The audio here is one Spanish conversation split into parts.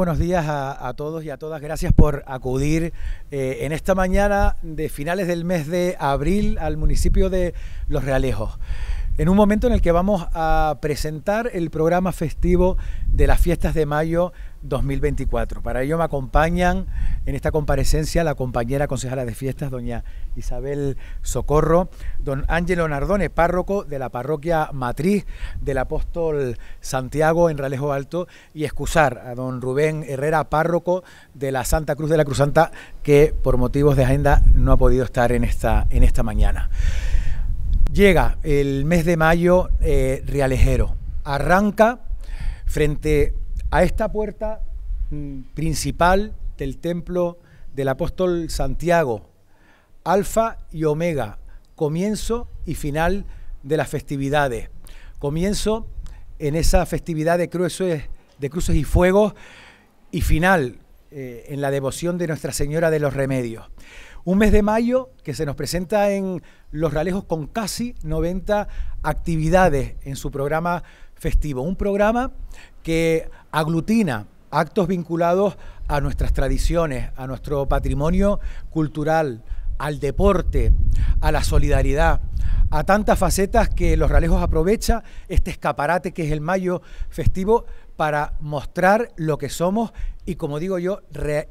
buenos días a, todos y a todas. Gracias por acudir eh, en esta mañana de finales del mes de abril al municipio de Los Realejos en un momento en el que vamos a presentar el programa festivo de las fiestas de mayo 2024. Para ello me acompañan en esta comparecencia la compañera concejala de fiestas, doña Isabel Socorro, don Ángelo Nardone, párroco de la parroquia matriz del apóstol Santiago en Ralejo Alto, y excusar a don Rubén Herrera, párroco de la Santa Cruz de la Cruz Santa, que por motivos de agenda no ha podido estar en esta, en esta mañana. Llega el mes de mayo eh, realejero. Arranca frente a esta puerta mm, principal del templo del apóstol Santiago, alfa y omega, comienzo y final de las festividades. Comienzo en esa festividad de cruces, de cruces y fuegos y final eh, en la devoción de Nuestra Señora de los Remedios. Un mes de mayo que se nos presenta en Los Ralejos con casi 90 actividades en su programa festivo. Un programa que aglutina actos vinculados a nuestras tradiciones, a nuestro patrimonio cultural, al deporte, a la solidaridad, a tantas facetas que Los Realejos aprovecha este escaparate que es el mayo festivo para mostrar lo que somos y, como digo yo,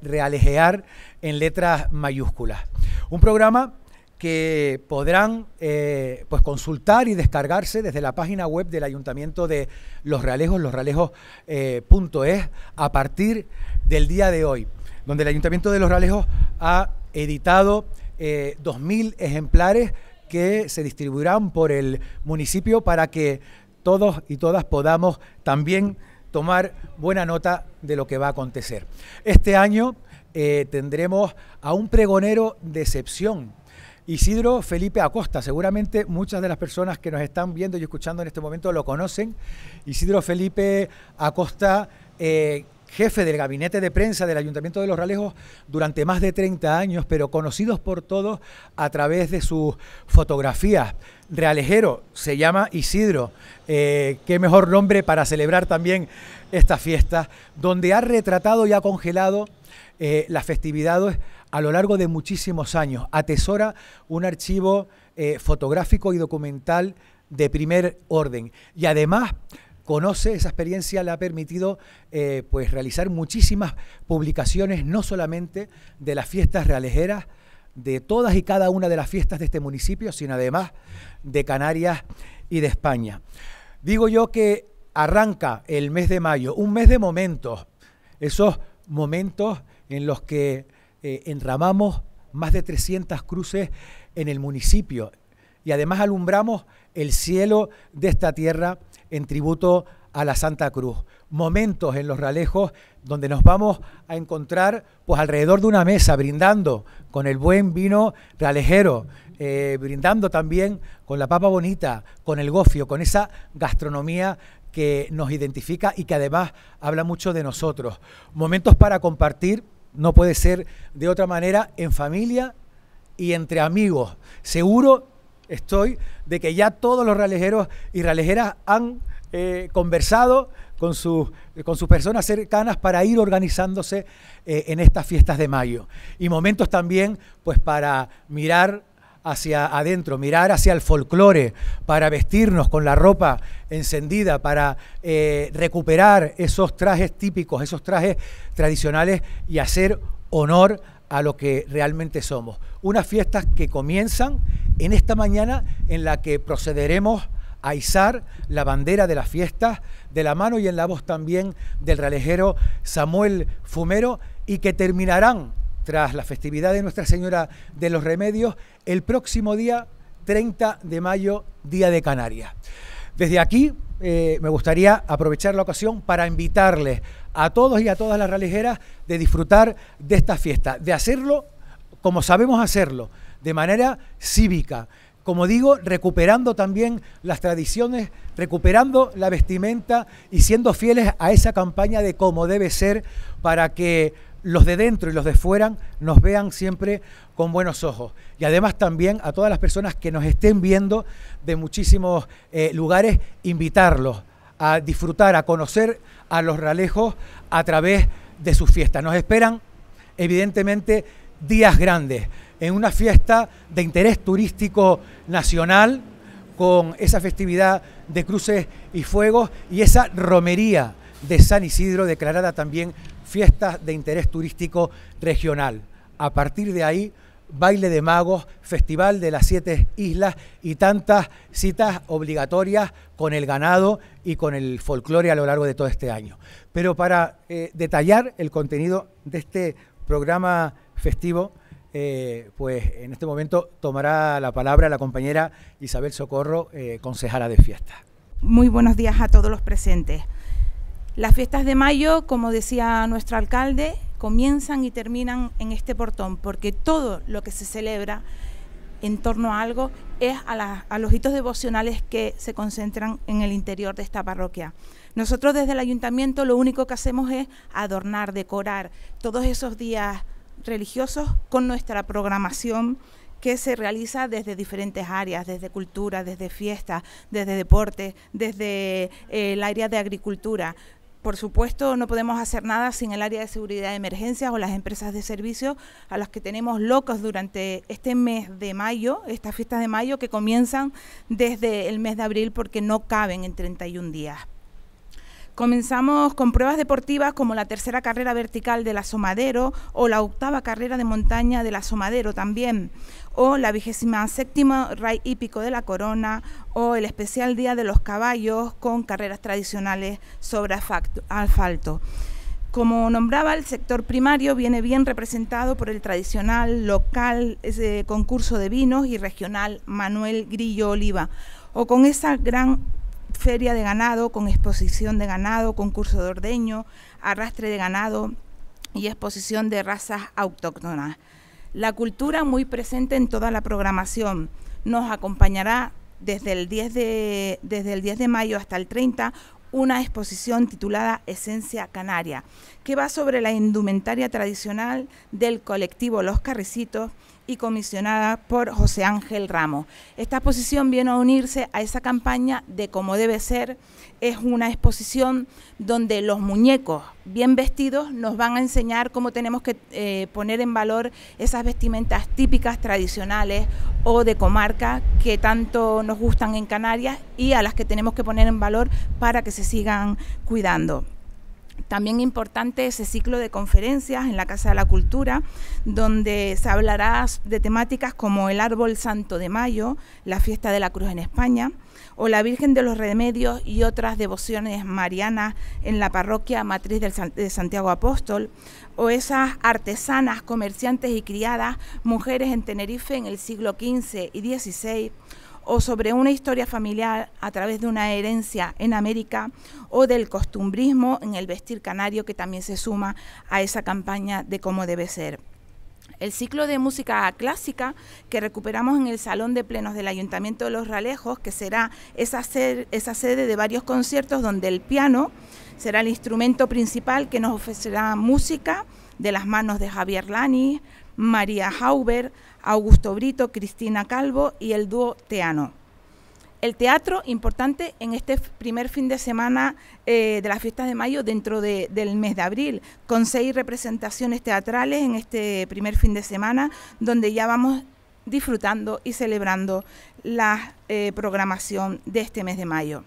realejear en letras mayúsculas. Un programa que podrán eh, pues consultar y descargarse desde la página web del Ayuntamiento de Los Realejos, losrealejos.es, eh, a partir del día de hoy, donde el Ayuntamiento de Los Realejos ha editado 2.000 eh, ejemplares que se distribuirán por el municipio para que todos y todas podamos también tomar buena nota de lo que va a acontecer. Este año eh, tendremos a un pregonero de excepción. Isidro Felipe Acosta, seguramente muchas de las personas que nos están viendo y escuchando en este momento lo conocen. Isidro Felipe Acosta, eh, jefe del gabinete de prensa del Ayuntamiento de Los Ralejos durante más de 30 años, pero conocidos por todos a través de sus fotografías. Realejero se llama Isidro, eh, qué mejor nombre para celebrar también esta fiesta, donde ha retratado y ha congelado eh, las festividades a lo largo de muchísimos años. Atesora un archivo eh, fotográfico y documental de primer orden. Y además conoce, esa experiencia le ha permitido eh, pues, realizar muchísimas publicaciones, no solamente de las fiestas realejeras, de todas y cada una de las fiestas de este municipio, sino además de Canarias y de España. Digo yo que arranca el mes de mayo, un mes de momentos, esos momentos en los que eh, enramamos más de 300 cruces en el municipio y además alumbramos el cielo de esta tierra en tributo a la Santa Cruz. Momentos en los Ralejos donde nos vamos a encontrar pues alrededor de una mesa brindando con el buen vino ralejero, eh, brindando también con la papa bonita, con el gofio, con esa gastronomía que nos identifica y que además habla mucho de nosotros. Momentos para compartir, no puede ser de otra manera, en familia y entre amigos. Seguro estoy de que ya todos los realejeros y realejeras han eh, conversado con, eh, con sus personas cercanas para ir organizándose eh, en estas fiestas de mayo. Y momentos también pues para mirar hacia adentro, mirar hacia el folclore, para vestirnos con la ropa encendida, para recuperar esos trajes típicos, esos trajes tradicionales y hacer honor a lo que realmente somos. Unas fiestas que comienzan en esta mañana en la que procederemos a izar la bandera de las fiestas de la mano y en la voz también del Ralejero Samuel Fumero y que terminarán tras la festividad de Nuestra Señora de los Remedios el próximo día 30 de mayo, Día de Canarias. Desde aquí eh, me gustaría aprovechar la ocasión para invitarles a todos y a todas las realejeras de disfrutar de esta fiesta, de hacerlo como sabemos hacerlo, de manera cívica. Como digo, recuperando también las tradiciones, recuperando la vestimenta y siendo fieles a esa campaña de cómo debe ser para que los de dentro y los de fuera nos vean siempre con buenos ojos. Y además también a todas las personas que nos estén viendo de muchísimos eh, lugares, invitarlos a disfrutar, a conocer a los ralejos a través de sus fiestas. Nos esperan, evidentemente, días grandes en una fiesta de interés turístico nacional con esa festividad de cruces y fuegos y esa romería de San Isidro declarada también fiesta de interés turístico regional. A partir de ahí, baile de magos, festival de las siete islas y tantas citas obligatorias con el ganado y con el folclore a lo largo de todo este año. Pero para eh, detallar el contenido de este programa festivo, eh, pues en este momento tomará la palabra la compañera Isabel Socorro, eh, concejala de fiestas. Muy buenos días a todos los presentes. Las fiestas de mayo, como decía nuestro alcalde, comienzan y terminan en este portón, porque todo lo que se celebra en torno a algo es a, a, los hitos devocionales que se concentran en el interior de esta parroquia. Nosotros desde el ayuntamiento lo único que hacemos es adornar, decorar todos esos días religiosos con nuestra programación que se realiza desde diferentes áreas, desde cultura, desde fiestas, desde deporte, desde eh, el área de agricultura. Por supuesto, no podemos hacer nada sin el área de seguridad de emergencias o las empresas de servicio a las que tenemos locos durante este mes de mayo, estas fiestas de mayo que comienzan desde el mes de abril porque no caben en 31 días. Comenzamos con pruebas deportivas como la tercera carrera vertical del Asomadero o la octava carrera de montaña del Asomadero también, o la vigésima séptima Ray Hípico de la Corona o el especial Día de los Caballos con carreras tradicionales sobre asfalto. Como nombraba, el sector primario viene bien representado por el tradicional local concurso de vinos y regional Manuel Grillo Oliva, o con esa gran feria de ganado, con exposición de ganado, concurso de ordeño, arrastre de ganado y exposición de razas autóctonas. La cultura muy presente en toda la programación nos acompañará desde el 10 de, desde el 10 de mayo hasta el 30 una exposición titulada Esencia Canaria, que va sobre la indumentaria tradicional del colectivo Los Carricitos y comisionada por José Ángel Ramos. Esta exposición viene a unirse a esa campaña de cómo debe ser. Es una exposición donde los muñecos bien vestidos nos van a enseñar cómo tenemos que eh, poner en valor esas vestimentas típicas, tradicionales o de comarca que tanto nos gustan en Canarias y a las que tenemos que poner en valor para que se sigan cuidando. También importante ese ciclo de conferencias en la Casa de la Cultura, donde se hablará de temáticas como el árbol santo de mayo, la fiesta de la cruz en España, o la Virgen de los Remedios y otras devociones marianas en la parroquia matriz de Santiago Apóstol, o esas artesanas, comerciantes y criadas, mujeres en Tenerife en el siglo XV y XVI, o sobre una historia familiar a través de una herencia en América o del costumbrismo en el vestir canario que también se suma a esa campaña de cómo debe ser. El ciclo de música clásica que recuperamos en el Salón de Plenos del Ayuntamiento de Los Ralejos, que será esa, sede de varios conciertos donde el piano será el instrumento principal que nos ofrecerá música de las manos de Javier Lani, María Hauber, Augusto Brito, Cristina Calvo y el dúo Teano. El teatro, importante en este primer fin de semana eh, de las fiestas de mayo, dentro del mes de abril, con seis representaciones teatrales en este primer fin de semana, donde ya vamos disfrutando y celebrando la eh, programación de este mes de mayo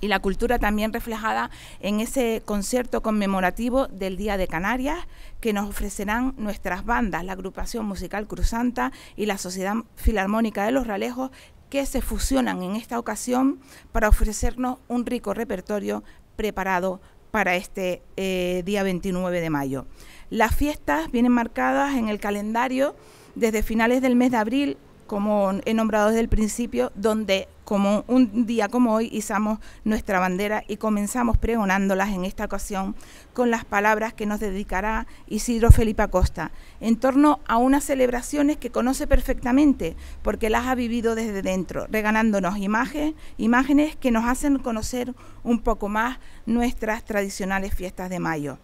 y la cultura también reflejada en ese concierto conmemorativo del Día de Canarias que nos ofrecerán nuestras bandas, la agrupación musical Cruzanta y la Sociedad Filarmónica de los Ralejos, que se fusionan en esta ocasión para ofrecernos un rico repertorio preparado para este eh, día 29 de mayo. Las fiestas vienen marcadas en el calendario desde finales del mes de abril, como he nombrado desde el principio, donde como un día como hoy izamos nuestra bandera y comenzamos pregonándolas en esta ocasión con las palabras que nos dedicará Isidro Felipe Acosta en torno a unas celebraciones que conoce perfectamente porque las ha vivido desde dentro, regalándonos imágenes que nos hacen conocer un poco más nuestras tradicionales fiestas de mayo.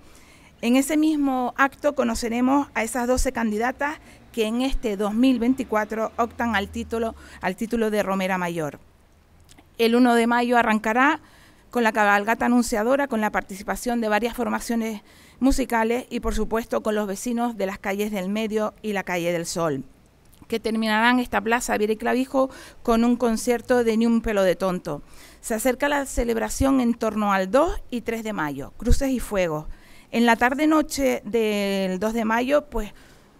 En ese mismo acto conoceremos a esas 12 candidatas que en este 2024 optan al título, al título de Romera Mayor. El 1 de mayo arrancará con la cabalgata anunciadora, con la participación de varias formaciones musicales y por supuesto con los vecinos de las calles del Medio y la calle del Sol, que terminarán esta plaza Viera y Clavijo con un concierto de Ni un pelo de tonto. Se acerca la celebración en torno al 2 y 3 de mayo, cruces y fuegos. En la tarde-noche del 2 de mayo, pues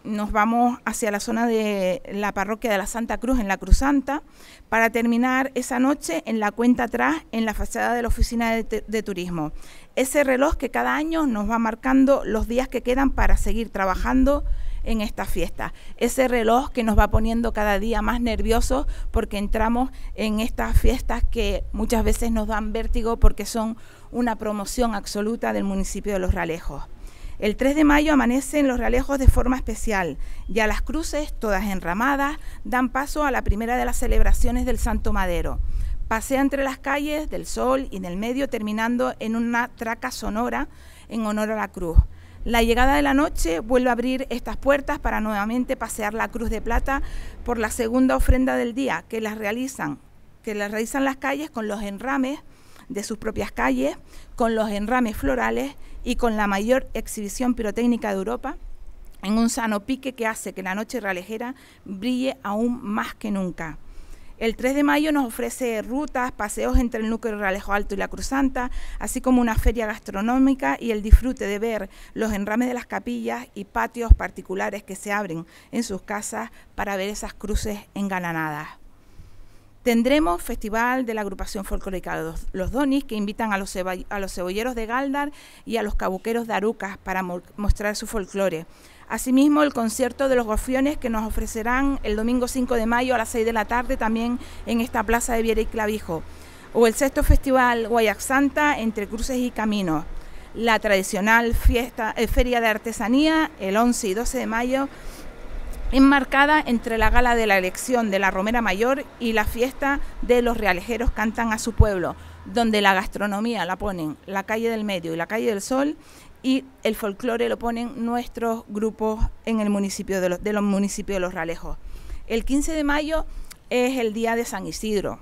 nos vamos hacia la zona de la parroquia de la Santa Cruz, en la Cruz Santa, para terminar esa noche en la cuenta atrás, en la fachada de la oficina de, turismo. Ese reloj que cada año nos va marcando los días que quedan para seguir trabajando en esta fiesta. Ese reloj que nos va poniendo cada día más nerviosos porque entramos en estas fiestas que muchas veces nos dan vértigo porque son una promoción absoluta del municipio de Los Ralejos. El 3 de mayo amanecen los realejos de forma especial. Ya las cruces, todas enramadas, dan paso a la primera de las celebraciones del Santo Madero. Pasea entre las calles del sol y en el medio terminando en una traca sonora en honor a la cruz. La llegada de la noche vuelve a abrir estas puertas para nuevamente pasear la Cruz de Plata por la segunda ofrenda del día, que las realizan, que las realizan las calles con los enrames de sus propias calles, con los enrames florales y con la mayor exhibición pirotécnica de Europa, en un sano pique que hace que la noche realejera brille aún más que nunca. El 3 de mayo nos ofrece rutas, paseos entre el núcleo Ralejo Alto y la Cruzanta, así como una feria gastronómica y el disfrute de ver los enrames de las capillas y patios particulares que se abren en sus casas para ver esas cruces engalanadas. Tendremos festival de la agrupación folclórica Los, los Donis, que invitan a los, cebolleros de Galdar y a los cabuqueros de Arucas para mostrar su folclore. Asimismo, el concierto de los gofiones que nos ofrecerán el domingo 5 de mayo a las 6 de la tarde también en esta plaza de Viera y Clavijo. O el sexto festival Guayac Santa entre cruces y caminos. La tradicional fiesta, eh, feria de artesanía el 11 y 12 de mayo enmarcada entre la gala de la elección de la Romera Mayor y la fiesta de los realejeros cantan a su pueblo, donde la gastronomía la ponen la calle del medio y la calle del sol y el folclore lo ponen nuestros grupos en el municipio de los, de los municipios de los realejos. El 15 de mayo es el día de San Isidro.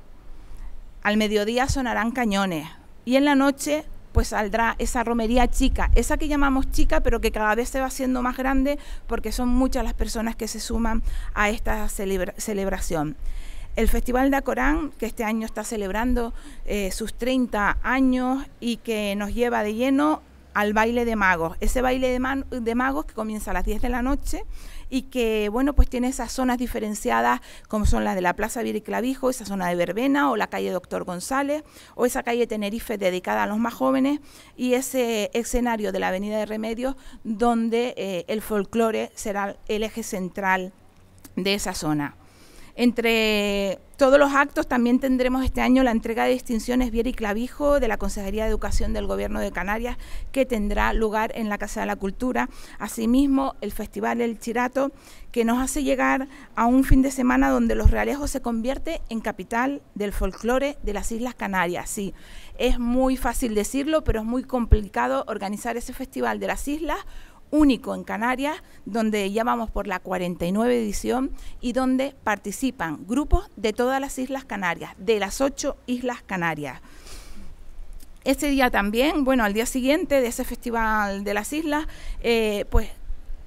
Al mediodía sonarán cañones y en la noche pues saldrá esa romería chica, esa que llamamos chica, pero que cada vez se va haciendo más grande porque son muchas las personas que se suman a esta celebración. El Festival de Acorán, que este año está celebrando eh, sus 30 años y que nos lleva de lleno al baile de magos. Ese baile de, de, magos que comienza a las 10 de la noche y que, bueno, pues tiene esas zonas diferenciadas como son las de la Plaza Vir y Clavijo, esa zona de Verbena o la calle Doctor González o esa calle Tenerife dedicada a los más jóvenes y ese escenario de la Avenida de Remedios donde eh, el folclore será el eje central de esa zona. Entre todos los actos también tendremos este año la entrega de distinciones Viera y Clavijo de la Consejería de Educación del Gobierno de Canarias, que tendrá lugar en la Casa de la Cultura. Asimismo, el Festival El Chirato, que nos hace llegar a un fin de semana donde Los Realejos se convierte en capital del folclore de las Islas Canarias. Sí, es muy fácil decirlo, pero es muy complicado organizar ese festival de las islas único en Canarias, donde ya vamos por la 49 edición y donde participan grupos de todas las Islas Canarias, de las ocho Islas Canarias. Ese día también, bueno, al día siguiente de ese Festival de las Islas, eh, pues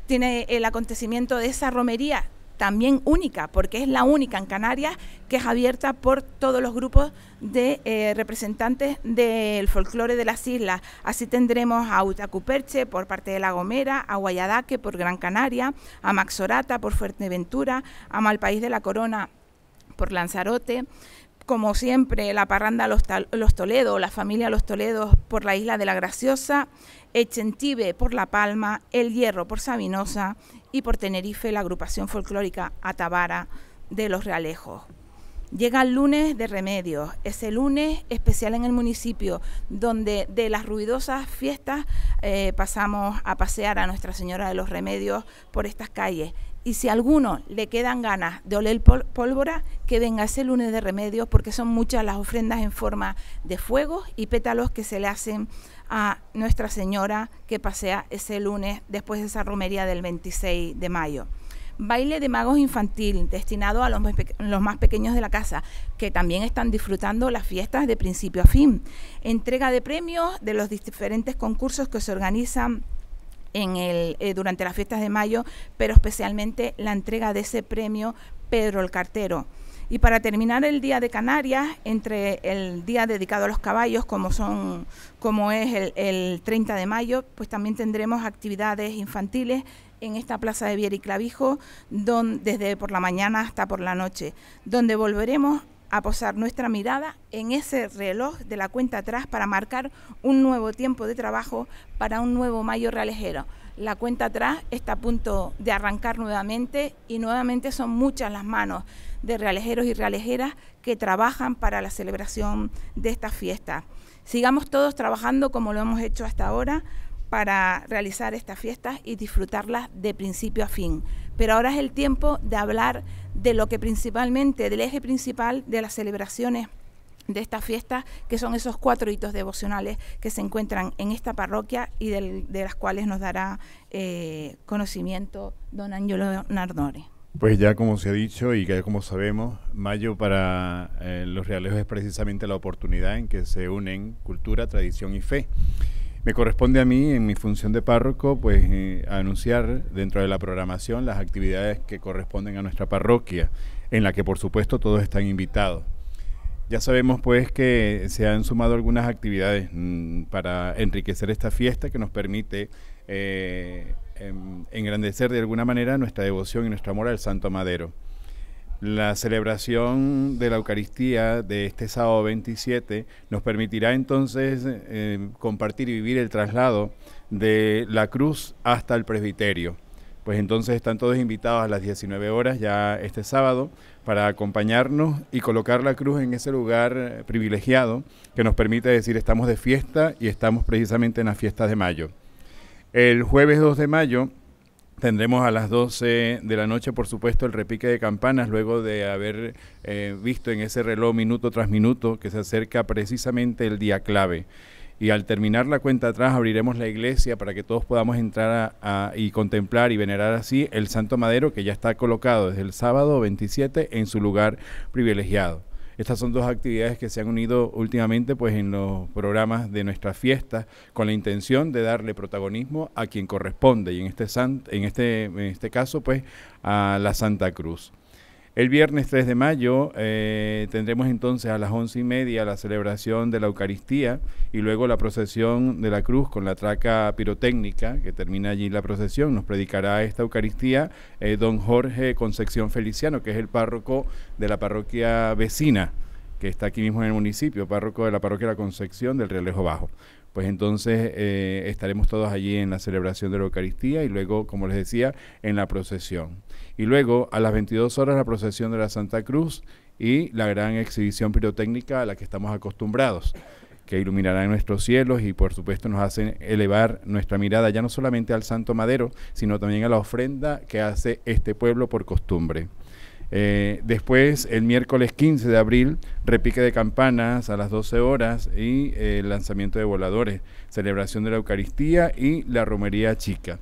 tiene el acontecimiento de esa romería también única, porque es la única en Canarias que es abierta por todos los grupos de eh, representantes del folclore de las islas. Así tendremos a Utacuperche por parte de La Gomera, a Guayadaque por Gran Canaria, a Maxorata por Fuerteventura, a Malpaís de la Corona por Lanzarote, como siempre, la parranda Los, Toledos, la familia Los Toledos por la isla de la Graciosa, Echentive por La Palma, El Hierro por Sabinosa y por Tenerife la agrupación folclórica Atabara de los Realejos. Llega el lunes de remedios, es el lunes especial en el municipio, donde de las ruidosas fiestas eh, pasamos a pasear a Nuestra Señora de los Remedios por estas calles. Y si a alguno le quedan ganas de oler pólvora, que venga ese lunes de remedios, porque son muchas las ofrendas en forma de fuegos y pétalos que se le hacen a Nuestra Señora que pasea ese lunes después de esa romería del 26 de mayo. Baile de magos infantil destinado a los, más pequeños de la casa, que también están disfrutando las fiestas de principio a fin. Entrega de premios de los diferentes concursos que se organizan en el, eh, durante las fiestas de mayo, pero especialmente la entrega de ese premio Pedro el Cartero. Y para terminar el Día de Canarias, entre el día dedicado a los caballos, como, son, como es el, 30 de mayo, pues también tendremos actividades infantiles en esta plaza de Vier y Clavijo, desde por la mañana hasta por la noche, donde volveremos a posar nuestra mirada en ese reloj de la cuenta atrás para marcar un nuevo tiempo de trabajo para un nuevo mayo realejero. La cuenta atrás está a punto de arrancar nuevamente y nuevamente son muchas las manos de realejeros y realejeras que trabajan para la celebración de esta fiesta. Sigamos todos trabajando como lo hemos hecho hasta ahora para realizar estas fiestas y disfrutarlas de principio a fin. Pero ahora es el tiempo de hablar de lo que principalmente, del eje principal de las celebraciones de esta fiestas, que son esos cuatro hitos devocionales que se encuentran en esta parroquia y de las cuales nos dará eh, conocimiento don Angelo Nardone. Pues ya como se ha dicho y que como sabemos, mayo para eh, los reales es precisamente la oportunidad en que se unen cultura, tradición y fe. Me corresponde a mí, en mi función de párroco, pues eh, anunciar dentro de la programación las actividades que corresponden a nuestra parroquia, en la que por supuesto todos están invitados. Ya sabemos pues que se han sumado algunas actividades mm, para enriquecer esta fiesta que nos permite eh, Em, engrandecer de alguna manera nuestra devoción y nuestro amor al Santo Madero. La celebración de la Eucaristía de este sábado 27 nos permitirá entonces em, compartir y vivir el traslado de la cruz hasta el presbiterio. Pues entonces están todos invitados a las 19 horas ya este sábado para acompañarnos y colocar la cruz en ese lugar eh, privilegiado que nos permite decir estamos de fiesta y estamos precisamente en las fiestas de mayo. El jueves 2 de mayo Tendremos a las 12 de la noche, por supuesto, el repique de campanas, luego de haber eh, visto en ese reloj minuto tras minuto que se acerca precisamente el día clave. Y al terminar la cuenta atrás, abriremos la iglesia para que todos podamos entrar y contemplar y venerar así el Santo Madero que ya está colocado desde el sábado 27 en su lugar privilegiado. Estas son dos actividades que se han unido últimamente pues, en los programas de nuestra fiesta con la intención de darle protagonismo a quien corresponde y en este, en este, en este caso pues, a la Santa Cruz. El viernes 3 de mayo eh, tendremos entonces a las once y media la celebración de la Eucaristía y luego la procesión de la cruz con la traca pirotécnica, que termina allí la procesión. Nos predicará esta Eucaristía eh, don Jorge Concepción Feliciano, que es el párroco de la parroquia vecina que está aquí mismo en el municipio, párroco de la parroquia La Concepción del Realejo Bajo. Pues entonces eh, estaremos todos allí en la celebración de la Eucaristía y luego, como les decía, en la procesión. Y luego, a las 22 horas, la procesión de la Santa Cruz y la gran exhibición pirotécnica a la que estamos acostumbrados que iluminará nuestros cielos y por supuesto nos hace elevar nuestra mirada ya no solamente al Santo Madero, sino también a la ofrenda que hace este pueblo por costumbre. Eh, después, el miércoles 15 de abril, repique de campanas a las 12 horas y el eh, lanzamiento de voladores, celebración de la Eucaristía y la romería chica.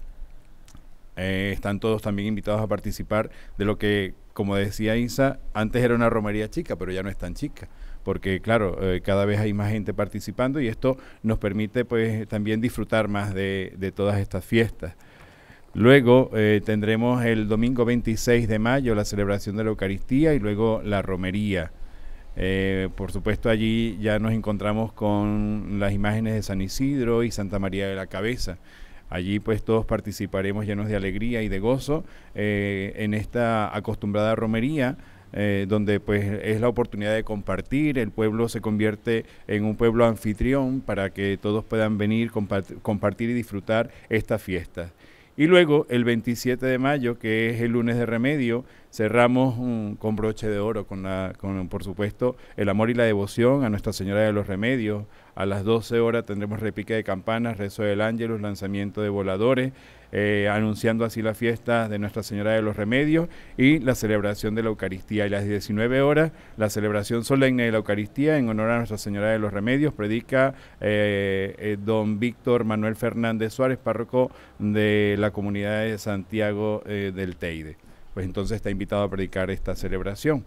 Eh, están todos también invitados a participar de lo que, como decía Isa, antes era una romería chica, pero ya no es tan chica porque claro, cada vez hay más gente participando y esto nos permite pues también disfrutar más de todas estas fiestas. Luego eh, tendremos el domingo 26 de mayo la celebración de la Eucaristía y luego la romería. Eh, por supuesto allí ya nos encontramos con las imágenes de San Isidro y Santa María de la Cabeza. Allí pues todos participaremos llenos de alegría y de gozo eh, en esta acostumbrada romería. donde pues es la oportunidad de compartir, el pueblo se convierte en un pueblo anfitrión para que todos puedan venir, compartir y disfrutar esta fiesta. Y luego, el 27 de mayo, que es el lunes de remedio, cerramos mm, con broche de oro, con, la, con, por supuesto, el amor y la devoción a Nuestra Señora de los Remedios. A las 12 horas tendremos repique de campanas, rezo del Ángel, lanzamiento de voladores. Eh, anunciando así la fiesta de Nuestra Señora de los Remedios y la celebración de la Eucaristía. Y las 19 horas, la celebración solemne de la Eucaristía en honor a Nuestra Señora de los Remedios, predica eh, eh, don Víctor Manuel Fernández Suárez, párroco de la comunidad de Santiago del Teide. Pues entonces está invitado a predicar esta celebración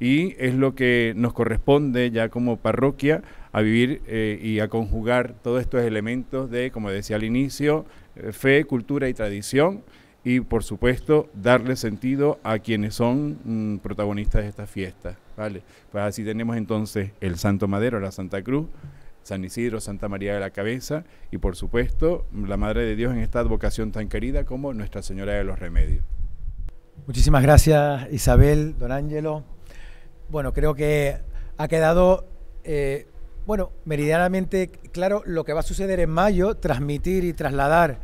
y es lo que nos corresponde ya como parroquia a vivir eh, y a conjugar todos estos elementos de, como decía al inicio, eh, fe, cultura y tradición y por supuesto darle sentido a quienes son mm, protagonistas de estas fiestas. ¿vale? Pues así tenemos entonces el Santo Madero, la Santa Cruz, San Isidro, Santa María de la Cabeza y por supuesto la Madre de Dios en esta advocación tan querida como Nuestra Señora de los Remedios. Muchísimas gracias Isabel, don Ángelo bueno, creo que ha quedado, eh, bueno, meridianamente claro lo que va a suceder en mayo, transmitir y trasladar,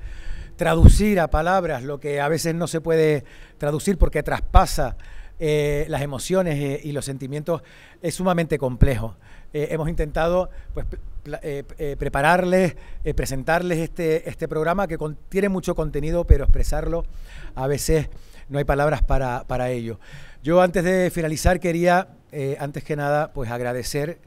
traducir a palabras lo que a veces no se puede traducir porque traspasa eh, las emociones eh, y los sentimientos es sumamente complejo. hemos intentado pues, prepararles, presentarles este, este programa que contiene mucho contenido, pero expresarlo a veces no hay palabras para, para ello. Yo antes de finalizar quería, eh, antes que nada, pues agradecer,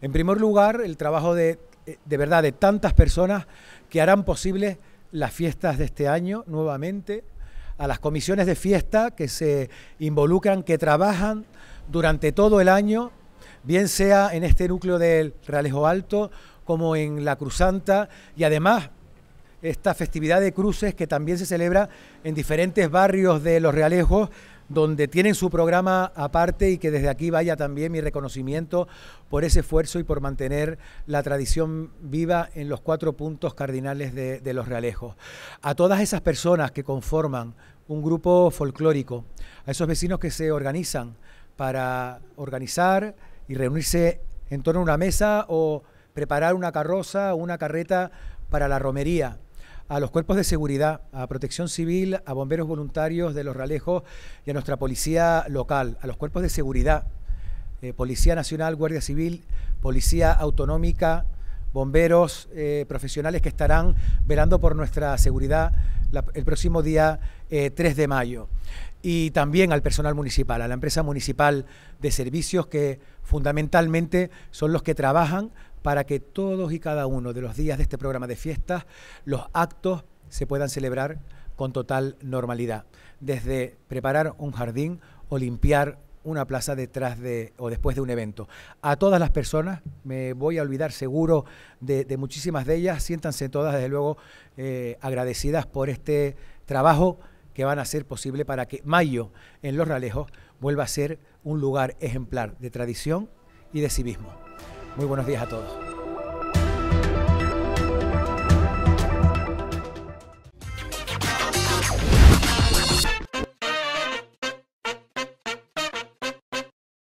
en primer lugar, el trabajo de, eh, de verdad de tantas personas que harán posible las fiestas de este año nuevamente, a las comisiones de fiesta que se involucran, que trabajan durante todo el año, bien sea en este núcleo del Realejo Alto como en La Cruzanta y además esta festividad de cruces que también se celebra en diferentes barrios de Los Realejos, donde tienen su programa aparte y que desde aquí vaya también mi reconocimiento por ese esfuerzo y por mantener la tradición viva en los cuatro puntos cardinales de, Los Realejos. A todas esas personas que conforman un grupo folclórico, a esos vecinos que se organizan para organizar y reunirse en torno a una mesa o preparar una carroza o una carreta para la romería a los cuerpos de seguridad, a Protección Civil, a bomberos voluntarios de Los Ralejos y a nuestra policía local, a los cuerpos de seguridad, eh, Policía Nacional, Guardia Civil, Policía Autonómica, bomberos eh, profesionales que estarán velando por nuestra seguridad el próximo día 3 eh, de mayo. Y también al personal municipal, a la empresa municipal de servicios que fundamentalmente son los que trabajan para que todos y cada uno de los días de este programa de fiestas, los actos se puedan celebrar con total normalidad. Desde preparar un jardín o limpiar una plaza detrás de o después de un evento. A todas las personas, me voy a olvidar seguro de, muchísimas de ellas, siéntanse todas desde luego eh, agradecidas por este trabajo que van a hacer posible para que mayo en Los Ralejos vuelva a ser un lugar ejemplar de tradición y de civismo. Muy buenos días a todos.